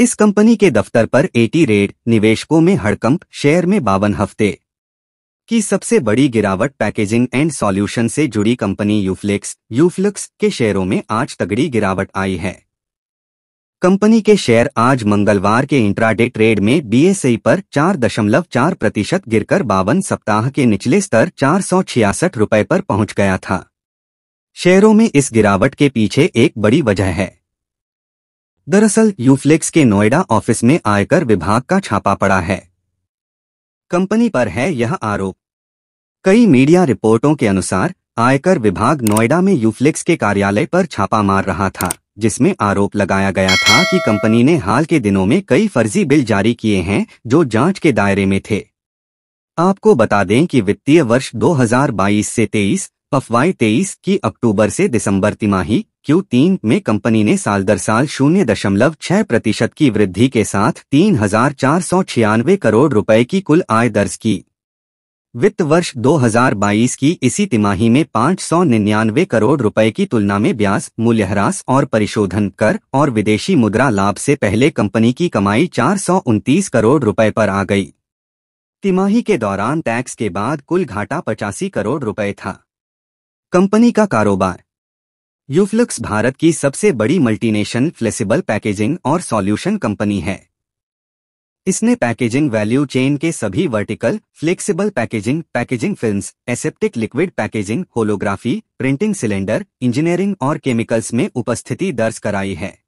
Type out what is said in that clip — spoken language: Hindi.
इस कंपनी के दफ्तर पर एटी रेड निवेशकों में हड़कंप शेयर में बावन हफ्ते की सबसे बड़ी गिरावट पैकेजिंग एंड सॉल्यूशन से जुड़ी कंपनी यूफ्लिक्स यूफ्लिक्स के शेयरों में आज तगड़ी गिरावट आई है कंपनी के शेयर आज मंगलवार के इंट्राडे ट्रेड में बीएसई पर 4.4 प्रतिशत गिरकर बावन सप्ताह के निचले स्तर चार रुपए पर पहुंच गया था शेयरों में इस गिरावट के पीछे एक बड़ी वजह है दरअसल यूफ्लेक्स के नोएडा ऑफिस में आयकर विभाग का छापा पड़ा है कंपनी पर है यह आरोप कई मीडिया रिपोर्टों के अनुसार आयकर विभाग नोएडा में यूफ्लेक्स के कार्यालय पर छापा मार रहा था जिसमें आरोप लगाया गया था कि कंपनी ने हाल के दिनों में कई फर्जी बिल जारी किए हैं जो जांच के दायरे में थे आपको बता दें कि वित्तीय वर्ष 2022 से 23 अफवाई तेईस की अक्टूबर से दिसंबर तिमाही क्यू तीन में कंपनी ने साल दर साल शून्य दशमलव छह प्रतिशत की वृद्धि के साथ तीन हजार चार सौ छियानवे करोड़ रुपए की कुल आय दर्ज की वित्त वर्ष 2022 की इसी तिमाही में पाँच सौ निन्यानवे करोड़ रुपए की तुलना में ब्याज मूल्यह्रास और परिशोधन कर और विदेशी मुद्रा लाभ से पहले कंपनी की कमाई चार सौ उनतीस करोड़ रुपए पर आ गई तिमाही के दौरान टैक्स के बाद कुल घाटा पचासी करोड़ रुपए था कंपनी का कारोबार यूफ्लक्स भारत की सबसे बड़ी मल्टीनेशनल फ्लेक्सिबल पैकेजिंग और सॉल्यूशन कंपनी है इसने पैकेजिंग वैल्यू चेन के सभी vertical flexible packaging packaging films aseptic liquid packaging holography printing cylinder engineering और केमिकल्स में उपस्थिति दर्ज कराई है